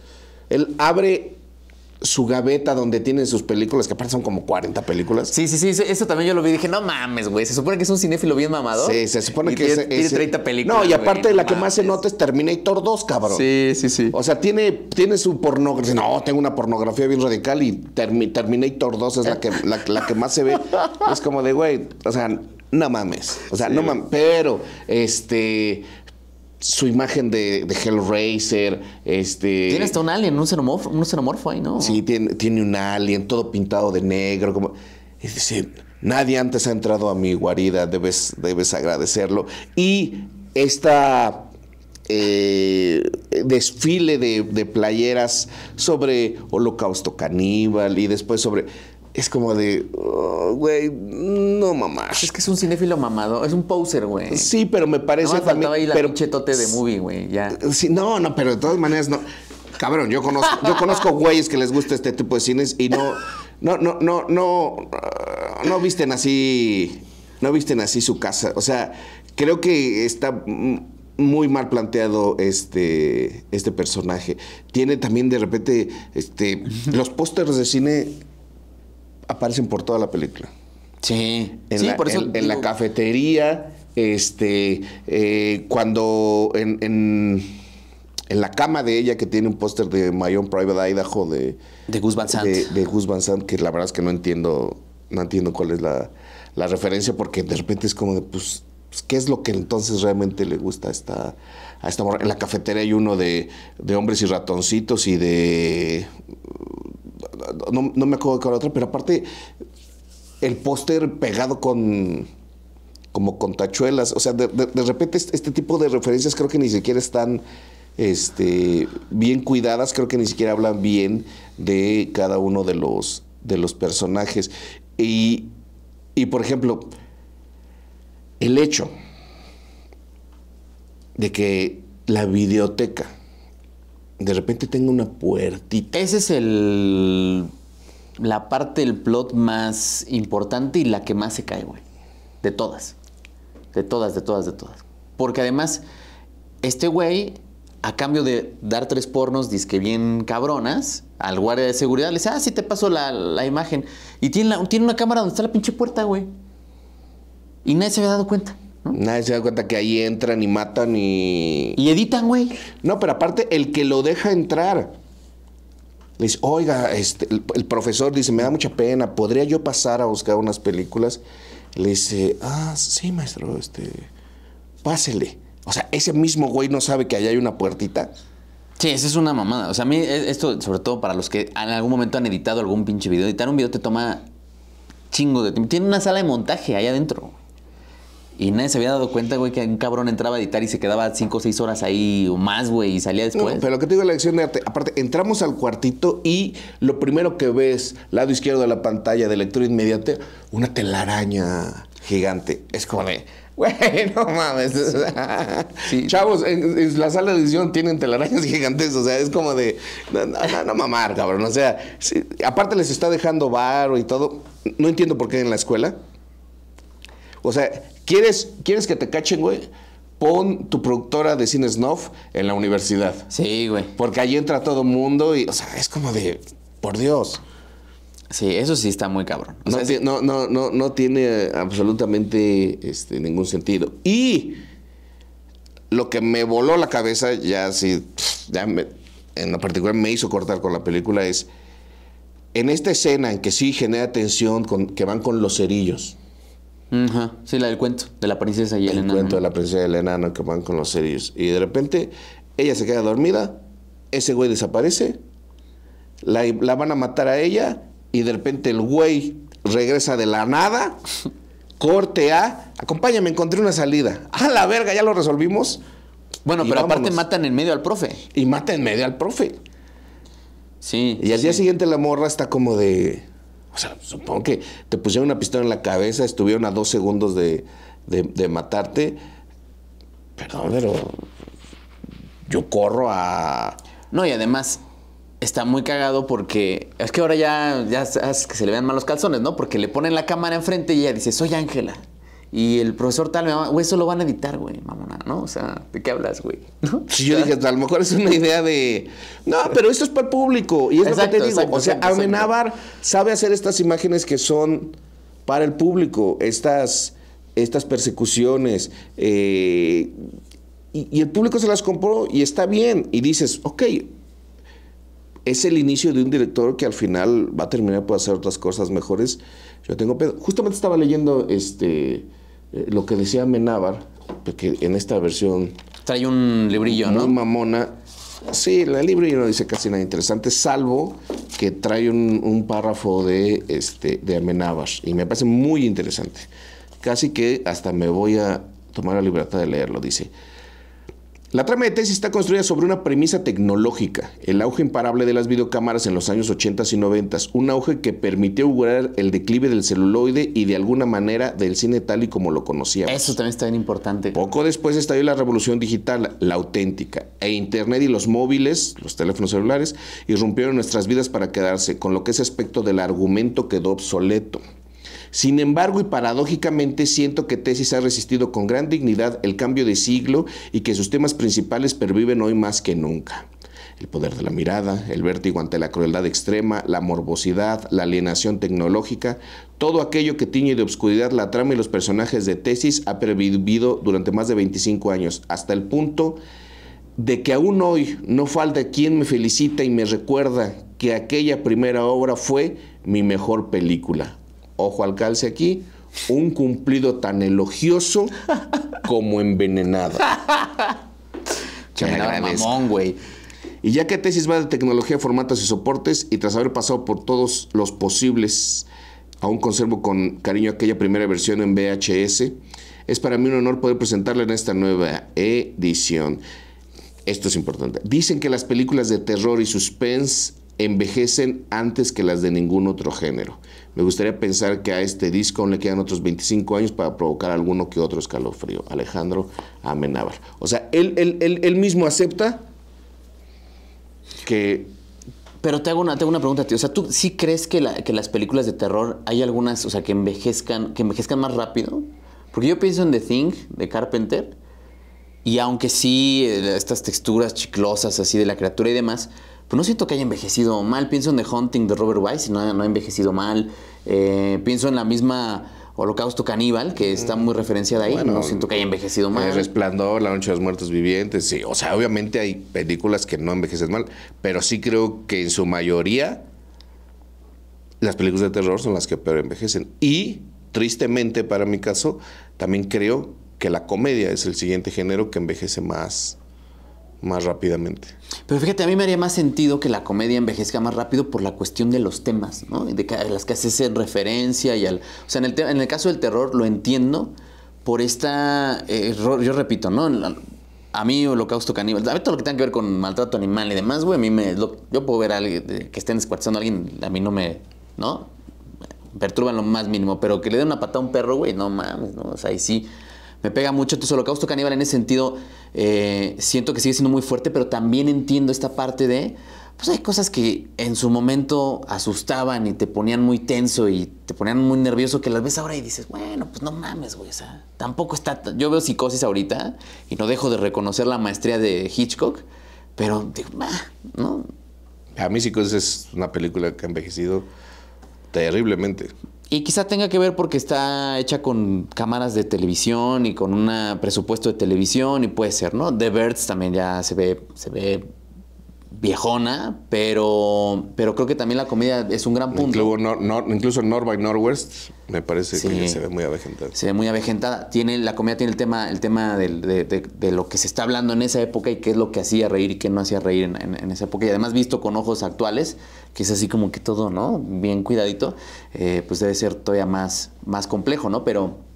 Él abre su gaveta donde tiene sus películas, que aparte como 40 películas. Sí, sí, sí, eso, también yo lo vi dije, no mames, güey, se supone que es un cinéfilo bien mamado. Sí, se supone que tiene, es, tiene 30 películas. No, y aparte la que más se nota es Terminator 2, cabrón. Sí, sí, sí. O sea, tiene, tiene su pornografía, no, tengo una pornografía bien radical y Terminator 2 es la que, la que más se ve. es como de, güey, o sea, no mames. O sea, no mames. Pero, este. Su imagen de, Hellraiser, este Tiene hasta un alien, un xenomorfo, ahí, ¿no? Sí, tiene, tiene un alien, todo pintado de negro, como... Es nadie antes ha entrado a mi guarida, debes, debes agradecerlo. Y esta... Eh, desfile de, de playeras sobre holocausto caníbal y después sobre es como de, oh, güey, no mamá pues Es que es un cinéfilo mamado, es un poser, güey. Sí, pero me parece no, también. Ahí la pero, chetote de movie, güey, ya. Sí, no, no, pero de todas maneras no. Cabrón, yo conozco, yo conozco güeyes que les gusta este tipo de cines y no, no, no, no, no, no visten así, no visten así su casa. O sea, creo que está muy mal planteado este, este personaje. Tiene también de repente, este, los pósters de cine aparecen por toda la película. Sí, en la, En, la cafetería, este, eh, cuando en, en, la cama de ella que tiene un póster de My Own Private Idaho de. De Gus Van Sant. De, Gus Van Sant, que la verdad es que no entiendo, no entiendo cuál es la, la referencia, porque de repente es como de, pues, pues, ¿qué es lo que entonces realmente le gusta a esta, a esta morra? En la cafetería hay uno de, de hombres y ratoncitos y de no, me acuerdo de otra, pero aparte el póster pegado con como con tachuelas, o sea, de, repente este, este, tipo de referencias creo que ni siquiera están este, bien cuidadas, creo que ni siquiera hablan bien de cada uno de los, de los personajes. Y, y por ejemplo, el hecho de que la videoteca de repente tengo una puertita. Esa es el. La parte del plot más importante y la que más se cae, güey. De todas. De todas, de todas, de todas. Porque además, este güey, a cambio de dar tres pornos, que bien cabronas, al guardia de seguridad, le dice, ah, sí te paso la, la imagen. Y tiene, tiene una cámara donde está la pinche puerta, güey. Y nadie se había dado cuenta. Nadie se da cuenta que ahí entran y matan y. Y editan, güey. No, pero aparte, el que lo deja entrar. Le dice, oiga, este, el, profesor dice, me da mucha pena, ¿podría yo pasar a buscar unas películas? Le dice, ah, sí, maestro, este, pásele. O sea, ese mismo güey no sabe que allá hay una puertita. Sí, esa es una mamada. O sea, a mí eh, esto, sobre todo para los que en algún momento han editado algún pinche video, editar un video te toma chingo de tiempo. Tiene una sala de montaje allá adentro. Y nadie se había dado cuenta, güey, que un cabrón entraba a editar y se quedaba cinco o seis horas ahí o más, güey, y salía después. pero lo que te digo la lección de arte, aparte, entramos al cuartito y lo primero que ves, lado izquierdo de la pantalla de lectura inmediata, una telaraña gigante. Es como de, güey, no mames. Chavos, en, la sala de edición tienen telarañas gigantes, o sea, es como de, no, mamar, cabrón. O sea, aparte les está dejando barro y todo. No entiendo por qué en la escuela. O sea, ¿Quieres, que te cachen, güey? Pon tu productora de cine snuff en la universidad. Sí, güey. Porque allí entra todo mundo y, o sea, es como de, por Dios. Sí, eso sí está muy cabrón. no, no, no, no, tiene absolutamente este, ningún sentido. Y lo que me voló la cabeza, ya sí, ya en lo particular me hizo cortar con la película, es en esta escena en que sí genera tensión, con, que van con los cerillos. Sí, la del cuento de la princesa y el enano El cuento de la princesa y el enano que van con los serios Y de repente ella se queda dormida, ese güey desaparece, la, van a matar a ella y de repente el güey regresa de la nada, corte a, acompáñame, encontré una salida. A la verga, ya lo resolvimos. Bueno, pero aparte matan en medio al profe. Y matan en medio al profe. Sí. Y al día siguiente la morra está como de... O sea, supongo que te pusieron una pistola en la cabeza, estuvieron a dos segundos de, matarte. Perdón, pero yo corro a... No, y además está muy cagado porque es que ahora ya, ya que se le vean mal los calzones, ¿no? Porque le ponen la cámara enfrente y ella dice, soy Ángela. Y el profesor tal me güey, eso lo van a editar, güey, mamona, ¿no? O sea, ¿de qué hablas, güey? yo dije, a lo mejor es una idea de, no, pero esto es para el público. Y es lo que te digo. o sea, amenabar sabe hacer estas imágenes que son para el público, estas, estas persecuciones. Eh, y, y el público se las compró y está bien. Y dices, ok, es el inicio de un director que al final va a terminar por hacer otras cosas mejores. Yo tengo pedo. Justamente estaba leyendo este eh, lo que decía Menábar, pues, que en esta versión... Trae un librillo, muy ¿no? mamona. Sí, el librillo no dice casi nada interesante, salvo que trae un, párrafo de, este, de Amenábar, y me parece muy interesante. Casi que hasta me voy a tomar la libertad de leerlo, dice. La trama de tesis está construida sobre una premisa tecnológica, el auge imparable de las videocámaras en los años 80 y 90, un auge que permitió augurar el declive del celuloide y de alguna manera del cine tal y como lo conocíamos. Eso también está bien importante. Poco después estalló la revolución digital, la auténtica, e Internet y los móviles, los teléfonos celulares, irrumpieron nuestras vidas para quedarse, con lo que ese aspecto del argumento quedó obsoleto. Sin embargo, y paradójicamente, siento que Tesis ha resistido con gran dignidad el cambio de siglo y que sus temas principales perviven hoy más que nunca el poder de la mirada, el vértigo ante la crueldad extrema, la morbosidad, la alienación tecnológica, todo aquello que tiñe de obscuridad la trama y los personajes de tesis ha pervivido durante más de 25 años, hasta el punto de que aún hoy no falta quien me felicita y me recuerda que aquella primera obra fue mi mejor película ojo al calce aquí, un cumplido tan elogioso como envenenado. Y ya que tesis va de tecnología, formatos y soportes, y tras haber pasado por todos los posibles, aún conservo con cariño aquella primera versión en VHS, es para mí un honor poder presentarla en esta nueva edición. Esto es importante. Dicen que las películas de terror y suspense envejecen antes que las de ningún otro género. Me gustaría pensar que a este disco le quedan otros 25 años para provocar alguno que otro escalofrío. Alejandro Amenábar. O sea, él, mismo acepta que pero te hago una, te hago una pregunta, tío. O sea, ¿tú sí crees que, las películas de terror hay algunas, o sea, que envejezcan, que envejezcan más rápido? Porque yo pienso en The Thing de Carpenter, y aunque sí, eh, estas texturas chiclosas así de la criatura y demás, pues no siento que haya envejecido mal. Pienso en The Hunting de Robert Wise y no, ha envejecido mal. Eh, pienso en la misma Holocausto Caníbal, que está mm. muy referenciada ahí. no siento que haya envejecido eh, mal. El Resplandor, La Noche de los Muertos Vivientes, sí. O sea, obviamente hay películas que no envejecen mal, pero sí creo que en su mayoría las películas de terror son las que peor envejecen. Y, tristemente para mi caso, también creo que la comedia es el siguiente género que envejece más más rápidamente. Pero fíjate, a mí me haría más sentido que la comedia envejezca más rápido por la cuestión de los temas, ¿no? De las que haces referencia y al... O sea, en el, en el caso del terror lo entiendo por esta... error eh, yo repito, ¿no? a mí holocausto caníbal, a ver todo lo que tenga que ver con maltrato animal y demás, güey, a mí me... yo puedo ver alguien que estén descuartizando a alguien, a mí no me... ¿No? perturban lo más mínimo, pero que le den una patada a un perro, güey, no mames, ¿no? O sea, ahí sí me pega mucho. tu Holocausto Caníbal en ese sentido eh, siento que sigue siendo muy fuerte, pero también entiendo esta parte de, pues hay cosas que en su momento asustaban y te ponían muy tenso y te ponían muy nervioso que las ves ahora y dices, bueno, pues no mames, güey. O sea, tampoco está... Yo veo psicosis ahorita y no dejo de reconocer la maestría de Hitchcock, pero digo, bah, ¿no? A mí psicosis es una película que ha envejecido terriblemente. Y quizá tenga que ver porque está hecha con cámaras de televisión y con un presupuesto de televisión y puede ser, ¿no? The Birds también ya se ve, se ve viejona, pero, pero creo que también la comedia es un gran punto. Incluso, Nor no, by Northwest me parece que se ve muy avejentada. Se ve muy avejentada. Tiene, la comedia tiene el tema, el tema de, lo que se está hablando en esa época y qué es lo que hacía reír y qué no hacía reír en, esa época. Y además visto con ojos actuales, que es así como que todo, ¿no? Bien cuidadito, eh, pues debe ser todavía más, más complejo, ¿no? Pero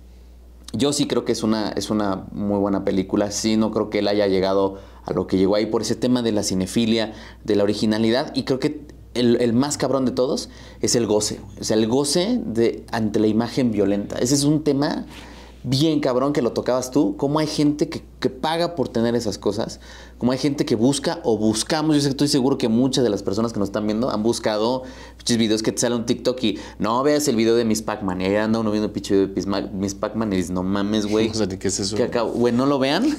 yo sí creo que es una, es una muy buena película. Sí, no creo que él haya llegado a lo que llegó ahí por ese tema de la cinefilia, de la originalidad. Y creo que el, el más cabrón de todos es el goce. O sea, el goce de, ante la imagen violenta. Ese es un tema bien cabrón que lo tocabas tú, cómo hay gente que, que, paga por tener esas cosas, cómo hay gente que busca o buscamos, yo sé, estoy seguro que muchas de las personas que nos están viendo han buscado videos que te sale un TikTok y no veas el video de Miss Pac-Man y ahí anda uno viendo el video de Miss Pac-Man y dices, no mames, güey. O sea, ¿qué es eso? Güey, no lo vean.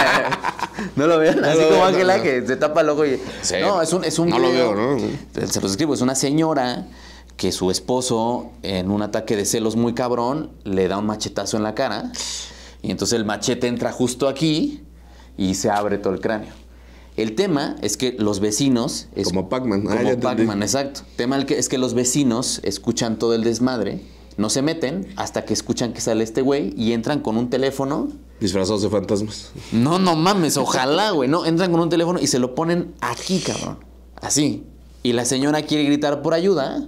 no lo vean, así como Ángela que se tapa el ojo y... no, es un... Es un no lo veo, ¿no? Se los escribo, es una señora que su esposo, en un ataque de celos muy cabrón, le da un machetazo en la cara. Y entonces el machete entra justo aquí y se abre todo el cráneo. El tema es que los vecinos... como Pac-Man. Ah, como exacto. El tema es que los vecinos escuchan todo el desmadre, no se meten hasta que escuchan que sale este güey y entran con un teléfono... Disfrazados de fantasmas. No, no mames, ojalá, güey. No, entran con un teléfono y se lo ponen aquí, cabrón. Así. Y la señora quiere gritar por ayuda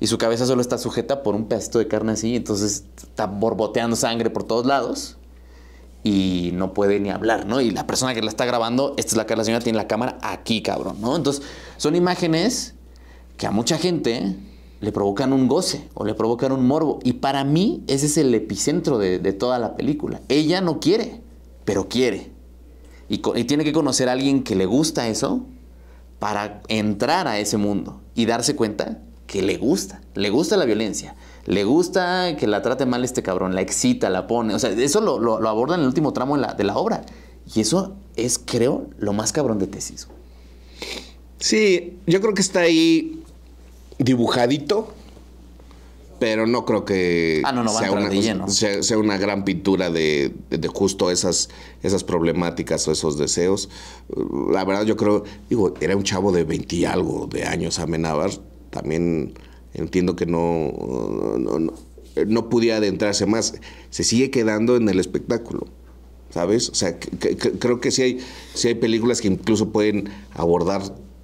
y su cabeza solo está sujeta por un pedacito de carne así, entonces está borboteando sangre por todos lados y no puede ni hablar, ¿no? Y la persona que la está grabando, esta es la de la señora tiene la cámara aquí, cabrón, ¿no? Entonces, son imágenes que a mucha gente le provocan un goce o le provocan un morbo. Y para mí ese es el epicentro de, toda la película. Ella no quiere, pero quiere. Y, y, tiene que conocer a alguien que le gusta eso para entrar a ese mundo y darse cuenta que le gusta, le gusta la violencia, le gusta que la trate mal este cabrón, la excita, la pone, o sea, eso lo, aborda en el último tramo de la, de la, obra. Y eso es, creo, lo más cabrón de tesis. Sí, yo creo que está ahí dibujadito, pero no creo que ah, sea, una, gran pintura de, de, justo esas, esas problemáticas o esos deseos. La verdad yo creo, digo, era un chavo de 20 y algo de años Amenábar, también entiendo que no, no, pudiera adentrarse más. Se sigue quedando en el espectáculo. ¿Sabes? O sea, creo que sí hay, hay películas que incluso pueden abordar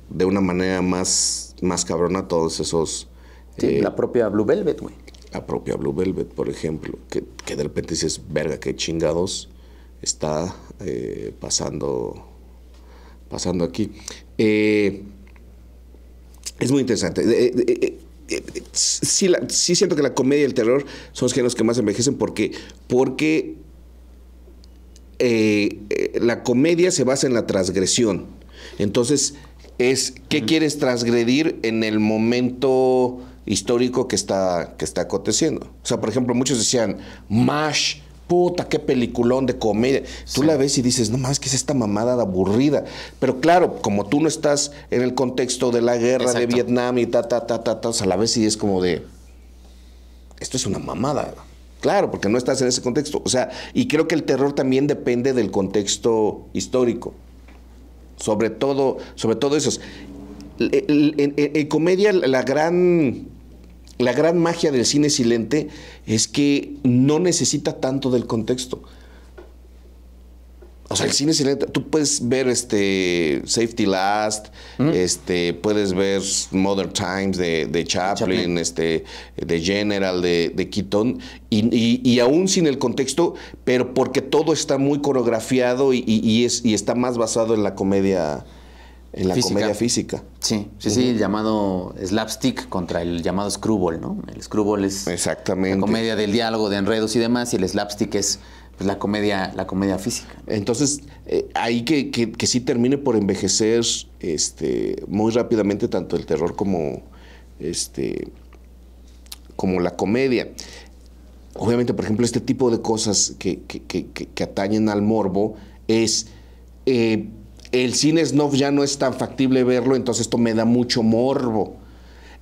de una manera más, más cabrona todos esos. Eh, la propia Blue Velvet, güey. La propia Blue Velvet, por ejemplo, que, que de repente dices, verga, qué chingados está eh, pasando, pasando aquí. Eh, es muy interesante. Eh, eh, eh, sí, siento que la comedia y el terror son los géneros que más envejecen porque, porque la comedia se basa en la transgresión. Entonces, es qué quieres transgredir en el momento histórico que está, que está aconteciendo. O sea, por ejemplo, muchos decían, MASH puta, qué peliculón de comedia. Tú la ves y dices, no más, que es esta mamada aburrida. Pero claro, como tú no estás en el contexto de la guerra de Vietnam y ta, ta, ta, ta, ta, o sea, la ves y es como de, esto es una mamada. Claro, porque no estás en ese contexto. O sea, y creo que el terror también depende del contexto histórico. Sobre todo, sobre todo en comedia, la gran la gran magia del cine silente es que no necesita tanto del contexto. O sea, el cine silente, tú puedes ver este Safety Last, este, puedes ver Modern Times de, Chaplin, este, de General, de, de Keaton, y, aún sin el contexto, pero porque todo está muy coreografiado y, está más basado en la comedia en la comedia física. Sí, sí, sí, el llamado slapstick contra el llamado screwball, ¿no? El screwball es Exactamente. la comedia del diálogo, de enredos y demás, y el slapstick es pues, la comedia, la comedia física. Entonces, eh, ahí que, que, sí termine por envejecer este, muy rápidamente tanto el terror como, este, como la comedia. Obviamente, por ejemplo, este tipo de cosas que, que atañen al morbo es... Eh, el cine Snow ya no es tan factible verlo, entonces esto me da mucho morbo.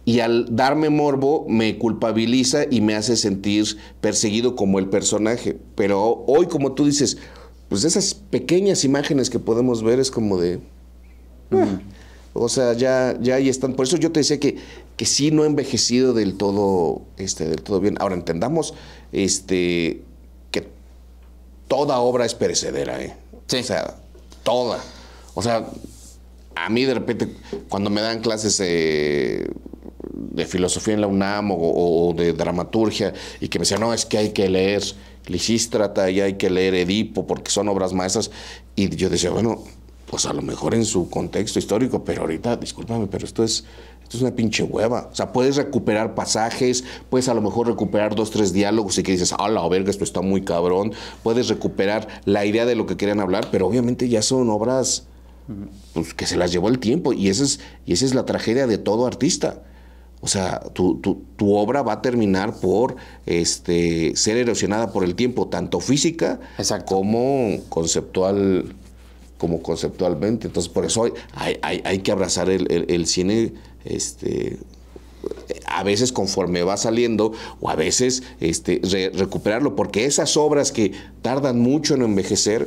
Y al darme morbo me culpabiliza y me hace sentir perseguido como el personaje. Pero hoy, como tú dices, pues esas pequeñas imágenes que podemos ver es como de... Mm, o sea, ya, ya ahí están. Por eso yo te decía que, que sí no he envejecido del todo, este, del todo bien. Ahora entendamos este, que toda obra es perecedera. ¿eh? Sí. O sea, toda. O sea, a mí de repente, cuando me dan clases eh, de filosofía en la UNAM o, de dramaturgia, y que me decían, no, es que hay que leer Lisístrata y hay que leer Edipo porque son obras maestras, y yo decía, bueno, pues a lo mejor en su contexto histórico, pero ahorita, discúlpame, pero esto es, esto es una pinche hueva. O sea, puedes recuperar pasajes, puedes a lo mejor recuperar dos, tres diálogos y que dices, ah, la verga, esto está muy cabrón. Puedes recuperar la idea de lo que querían hablar, pero obviamente ya son obras pues que se las llevó el tiempo y esa es, y esa es la tragedia de todo artista. O sea, tu, obra va a terminar por este, ser erosionada por el tiempo, tanto física como conceptual, como conceptualmente. Entonces, por eso hay, que abrazar el, cine, este, a veces conforme va saliendo, o a veces este, recuperarlo, porque esas obras que tardan mucho en envejecer,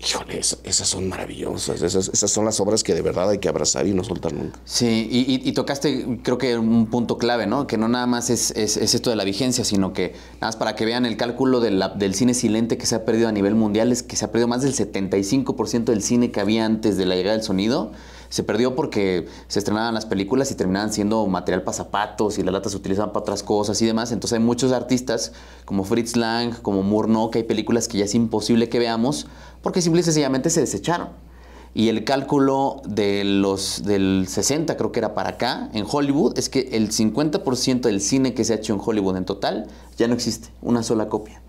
Híjole, esas son maravillosas, esas, son las obras que de verdad hay que abrazar y no soltar nunca. Sí, y, tocaste creo que un punto clave, ¿no? Que no nada más es, esto de la vigencia, sino que nada más para que vean el cálculo del cine silente que se ha perdido a nivel mundial, es que se ha perdido más del 75% del cine que había antes de la llegada del sonido se perdió porque se estrenaban las películas y terminaban siendo material para zapatos y las latas se utilizaban para otras cosas y demás. Entonces hay muchos artistas como Fritz Lang, como Murnau, que hay películas que ya es imposible que veamos porque simple y sencillamente se desecharon. Y el cálculo de los, del 60, creo que era para acá, en Hollywood, es que el 50% del cine que se ha hecho en Hollywood en total ya no existe, una sola copia.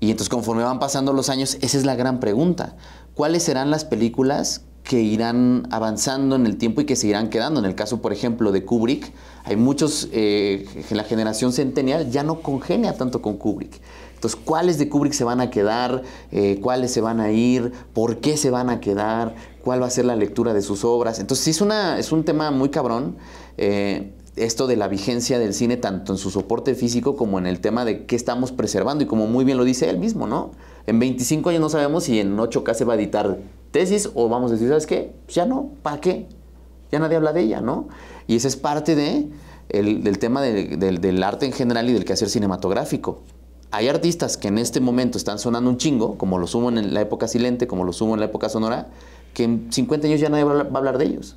Y entonces conforme van pasando los años, esa es la gran pregunta. ¿Cuáles serán las películas que irán avanzando en el tiempo y que se irán quedando. En el caso, por ejemplo, de Kubrick, hay muchos, en eh, la generación centenial ya no congenia tanto con Kubrick. Entonces, ¿cuáles de Kubrick se van a quedar? Eh, ¿Cuáles se van a ir? ¿Por qué se van a quedar? ¿Cuál va a ser la lectura de sus obras? Entonces, sí, es, una, es un tema muy cabrón. Eh, esto de la vigencia del cine, tanto en su soporte físico como en el tema de qué estamos preservando, y como muy bien lo dice él mismo, ¿no? En 25 años no sabemos si en 8K se va a editar tesis o vamos a decir, ¿sabes qué? Pues ya no, ¿para qué? Ya nadie habla de ella, ¿no? Y esa es parte de del tema del, arte en general y del quehacer cinematográfico. Hay artistas que en este momento están sonando un chingo, como lo sumo en la época silente, como lo sumo en la época sonora, que en 50 años ya nadie va a hablar de ellos.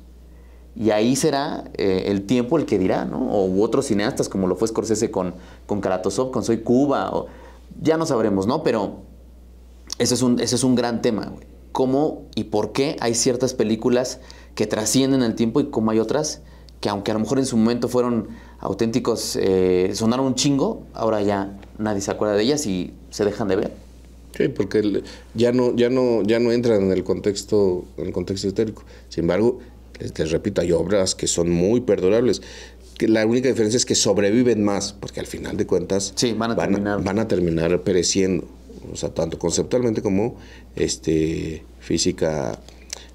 Y ahí será eh, el tiempo el que dirá, ¿no? O otros cineastas, como lo fue Scorsese con, con Karatosov, con Soy Cuba, ya no sabremos, ¿no? Pero ese es un, ese es un gran tema, güey cómo y por qué hay ciertas películas que trascienden el tiempo y cómo hay otras que aunque a lo mejor en su momento fueron auténticos, eh, sonaron un chingo, ahora ya nadie se acuerda de ellas y se dejan de ver. Sí, porque ya no, ya no, ya no entran en el contexto, en el contexto histórico. Sin embargo, les, repito, hay obras que son muy perdurables. Que la única diferencia es que sobreviven más, porque al final de cuentas van a terminar pereciendo o sea, tanto conceptualmente como este, física,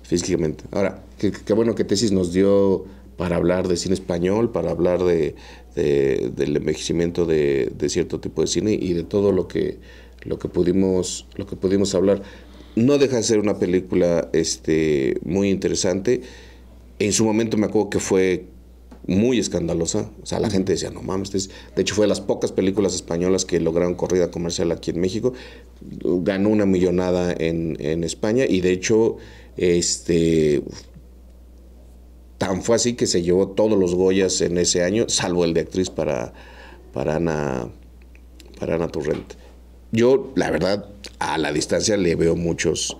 físicamente. Ahora, qué bueno que tesis nos dio para hablar de cine español, para hablar de, del envejecimiento de, cierto tipo de cine y de todo lo que, lo que, pudimos, lo que pudimos hablar. No deja de ser una película este, muy interesante. En su momento me acuerdo que fue muy escandalosa. O sea, la gente decía, no mames, este de hecho fue de las pocas películas españolas que lograron corrida comercial aquí en México. Ganó una millonada en, España y de hecho, este, tan fue así que se llevó todos los Goyas en ese año, salvo el de actriz para, Ana, para Ana Yo, la verdad, a la distancia le veo muchos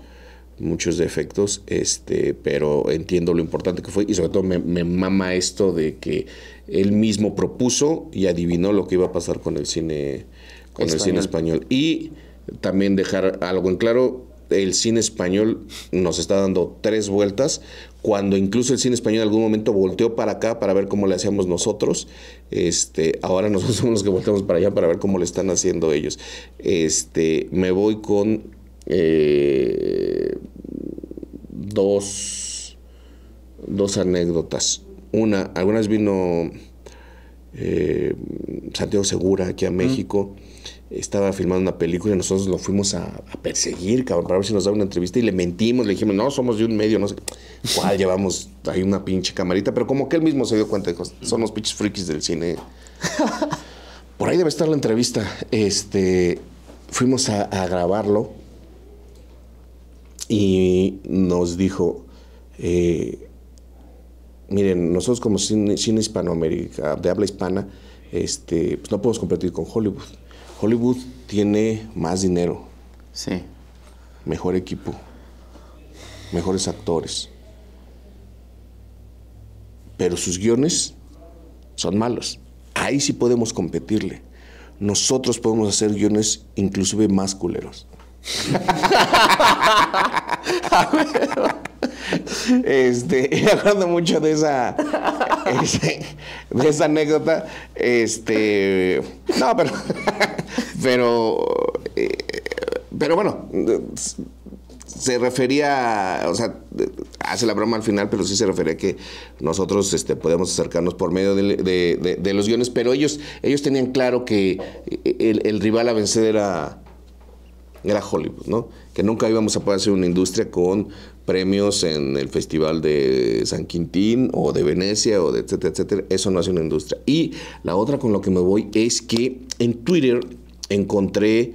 muchos defectos, este, pero entiendo lo importante que fue y sobre todo me, me, mama esto de que él mismo propuso y adivinó lo que iba a pasar con el cine, con español. el cine español. Y también dejar algo en claro, el cine español nos está dando tres vueltas, cuando incluso el cine español en algún momento volteó para acá para ver cómo le hacíamos nosotros, este, ahora nosotros somos los que volteamos para allá para ver cómo le están haciendo ellos. Este, me voy con eh, dos, dos anécdotas. Una, algunas vino eh, Santiago Segura aquí a México. Estaba filmando una película y nosotros lo fuimos a, perseguir, cabrón, para ver si nos daba una entrevista y le mentimos, le dijimos, no, somos de un medio, no sé llevamos ahí una pinche camarita, pero como que él mismo se dio cuenta, son los pinches frikis del cine. Por ahí debe estar la entrevista. Este, fuimos a, a grabarlo y nos dijo, eh, miren, nosotros como cine, hispanoamérica, de habla hispana, este, pues no podemos competir con Hollywood. Hollywood tiene más dinero. Mejor equipo. Mejores actores. Pero sus guiones son malos. Ahí sí podemos competirle. Nosotros podemos hacer guiones inclusive más culeros. este, me mucho de esa, de esa anécdota. Este, no, pero, pero, eh, pero bueno, se refería, o sea, hace la broma al final, pero sí se refería a que nosotros este, podemos acercarnos por medio de, los guiones, pero ellos, ellos tenían claro que el rival a vencer era era Hollywood, ¿no? Que nunca íbamos a poder hacer una industria con premios en el Festival de San Quintín o de Venecia o de etcétera, etcétera. Eso no hace una industria. Y la otra con lo que me voy es que en Twitter encontré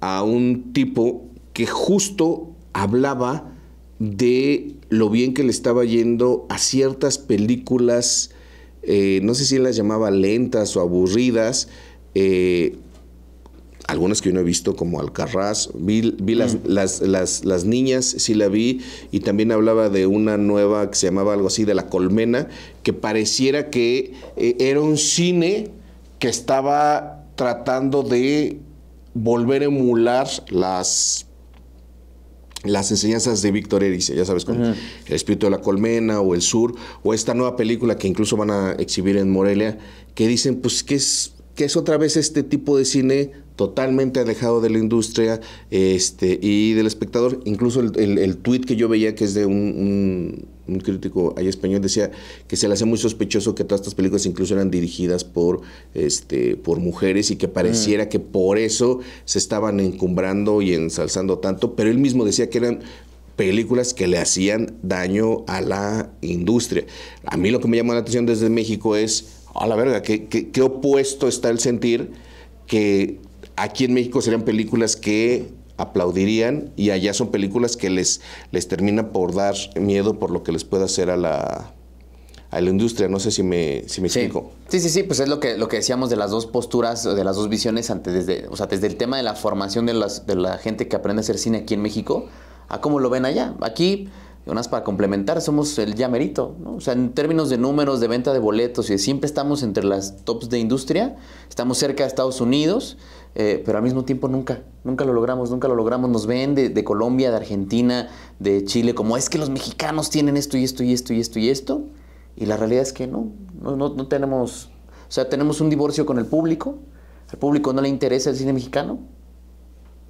a un tipo que justo hablaba de lo bien que le estaba yendo a ciertas películas, eh, no sé si las llamaba lentas o aburridas, eh, algunas que yo no he visto, como Alcarraz. Vi, las, mm. las, las, las, niñas, sí la vi, y también hablaba de una nueva que se llamaba algo así, de La Colmena, que pareciera que eh, era un cine que estaba tratando de volver a emular las las enseñanzas de Víctor Erice, ya sabes, con El espíritu de la colmena o El Sur, o esta nueva película que incluso van a exhibir en Morelia, que dicen pues que es que es otra vez este tipo de cine totalmente alejado de la industria este, y del espectador. Incluso el, el, tweet que yo veía, que es de un, crítico ahí español, decía que se le hace muy sospechoso que todas estas películas incluso eran dirigidas por, este, por mujeres y que mm. pareciera que por eso se estaban encumbrando y ensalzando tanto, pero él mismo decía que eran películas que le hacían daño a la industria. A mí lo que me llama la atención desde México es a la verga, qué, opuesto está el sentir que aquí en México serían películas que aplaudirían y allá son películas que les, les termina por dar miedo por lo que les pueda hacer a la, a la industria. No sé si me, si me explico. Sí, sí, sí, pues es lo que, lo que decíamos de las dos posturas, de las dos visiones, antes, desde, o sea, desde el tema de la formación de, de la gente que aprende a hacer cine aquí en México, a cómo lo ven allá. Aquí para complementar, somos el llamerito, O sea, en términos de números, de venta de boletos y siempre estamos entre las tops de industria, estamos cerca de Estados Unidos, eh, pero al mismo tiempo nunca, nunca lo logramos, nunca lo logramos. Nos ven de, Colombia, de Argentina, de Chile, como es que los mexicanos tienen esto y esto y esto y esto y esto. Y la realidad es que no, no, no, no tenemos, o sea, tenemos un divorcio con el público, al público no le interesa el cine mexicano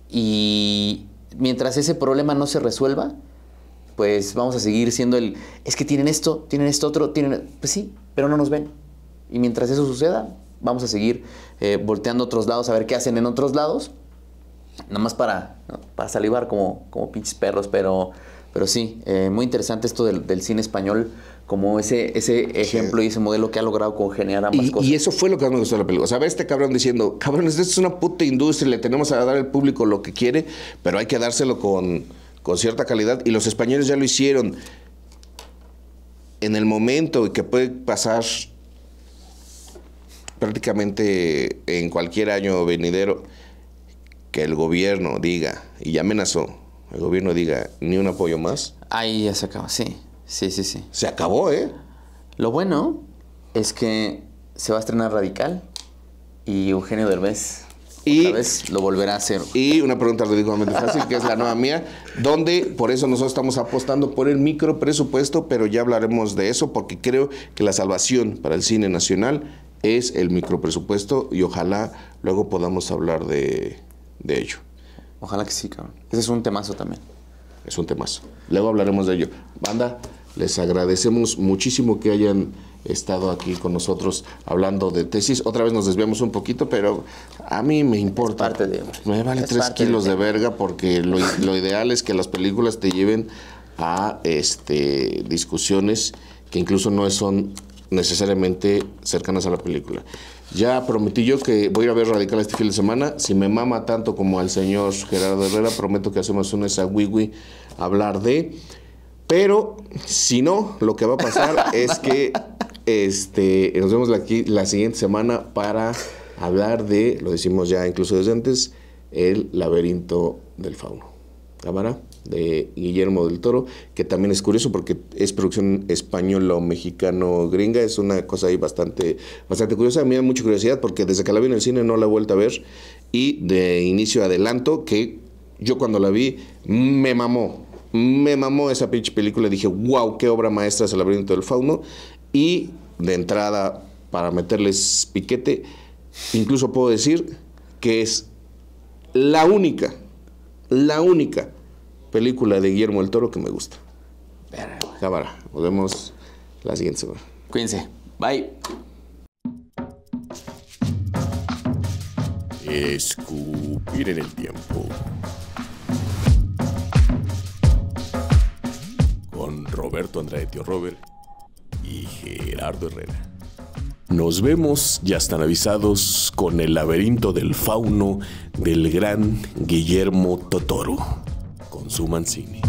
y mientras ese problema no se resuelva, pues vamos a seguir siendo el, es que tienen esto, tienen esto otro, tienen, pues sí, pero no nos ven. Y mientras eso suceda, vamos a seguir eh, volteando otros lados a ver qué hacen en otros lados, nada más para, para salivar como, como pinches perros, pero, pero sí, eh, muy interesante esto del, cine español como ese, ese ejemplo y ese modelo que ha logrado congeniar ambas y, cosas. Y eso fue lo que más me gustó de la película. O sea, ver este cabrón diciendo, cabrones, esto es una puta industria, le tenemos a dar al público lo que quiere, pero hay que dárselo con con cierta calidad, y los españoles ya lo hicieron. En el momento que puede pasar prácticamente en cualquier año venidero, que el gobierno diga, y ya amenazó, el gobierno diga, ni un apoyo más. Ahí ya se acaba, sí, sí, sí, sí. Se acabó, ¿eh? Lo bueno es que se va a estrenar Radical y Eugenio Derbez y Otra lo volverá a hacer. Y una pregunta ridículamente fácil, que es la nueva mía, donde por eso nosotros estamos apostando por el micro presupuesto, pero ya hablaremos de eso porque creo que la salvación para el cine nacional es el micro presupuesto y ojalá luego podamos hablar de, de ello. Ojalá que sí, cabrón. Ese es un temazo también. Es un temazo. Luego hablaremos de ello. Banda, les agradecemos muchísimo que hayan estado aquí con nosotros hablando de tesis. Otra vez nos desviamos un poquito, pero a mí me importa. De, me vale tres kilos de, verga porque lo, ideal es que las películas te lleven a este, discusiones que incluso no son necesariamente cercanas a la película. Ya prometí yo que voy a ver Radical este fin de semana. Si me mama tanto como al señor Gerardo Herrera, prometo que hacemos una esa wiwi hablar de. Pero si no, lo que va a pasar es que este, nos vemos aquí la siguiente semana para hablar de, lo decimos ya incluso desde antes, el laberinto del fauno. Cámara de Guillermo del Toro, que también es curioso porque es producción española o mexicano-gringa, es una cosa ahí bastante, bastante curiosa, me da mucha curiosidad porque desde que la vi en el cine no la he vuelto a ver y de inicio adelanto que yo cuando la vi me mamó, me mamó esa pinche película, dije, wow, qué obra maestra es el laberinto del fauno y de entrada para meterles piquete, incluso puedo decir que es la única, la única película de Guillermo el Toro que me gusta. Cámara, nos vemos la siguiente semana. Cuídense, bye. Escupir en el tiempo. Con Roberto Andrade, tío Robert Gerardo Herrera. Nos vemos, ya están avisados, con el laberinto del fauno del gran Guillermo Totoro. su Mancini.